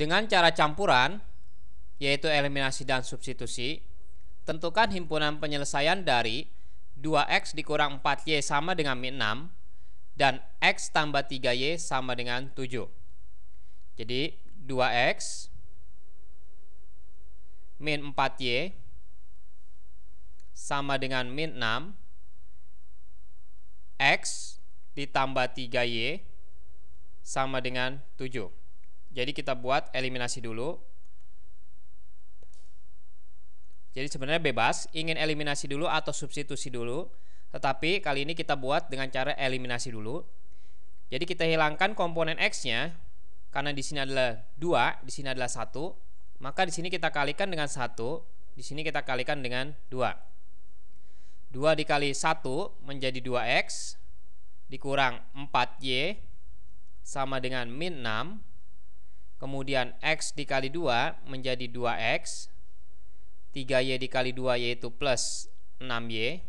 Dengan cara campuran, yaitu eliminasi dan substitusi, tentukan himpunan penyelesaian dari 2x dikurang 4y sama dengan min 6 dan x tambah 3y sama dengan 7. Jadi 2x min 4y sama dengan min 6 x ditambah 3y sama dengan 7. Jadi kita buat eliminasi dulu. Jadi sebenarnya bebas, ingin eliminasi dulu atau substitusi dulu. Tetapi kali ini kita buat dengan cara eliminasi dulu. Jadi kita hilangkan komponen x-nya karena di sini adalah dua di sini adalah satu maka di sini kita kalikan dengan satu di sini kita kalikan dengan dua dua dikali satu menjadi 2x dikurang 4y sama dengan min 6 Kemudian X dikali 2 menjadi 2X 3Y dikali 2 yaitu plus 6Y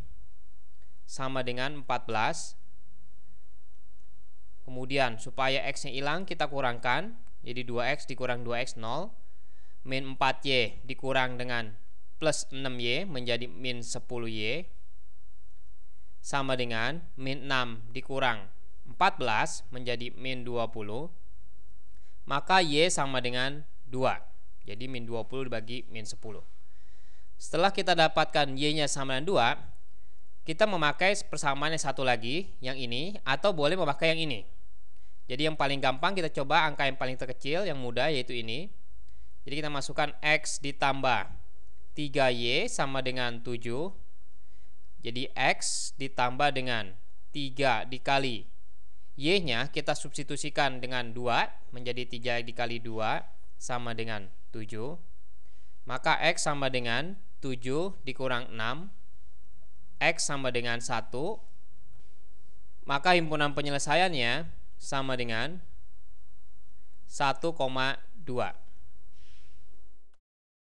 Sama dengan 14 Kemudian supaya X-nya hilang kita kurangkan Jadi 2X dikurang 2X 0 Min 4Y dikurang dengan plus 6Y menjadi min 10Y Sama dengan min 6 dikurang 14 menjadi min 20 maka Y sama dengan 2. Jadi min 20 dibagi min 10. Setelah kita dapatkan Y-nya sama dengan 2, kita memakai persamaan yang satu lagi, yang ini, atau boleh memakai yang ini. Jadi yang paling gampang kita coba angka yang paling terkecil, yang mudah, yaitu ini. Jadi kita masukkan X ditambah 3Y sama dengan 7. Jadi X ditambah dengan 3 dikali Y-nya kita substitusikan dengan 2 menjadi 3 dikali 2 sama dengan 7. Maka X sama dengan 7 dikurang 6. X sama dengan 1. Maka himpunan penyelesaiannya sama dengan 1,2.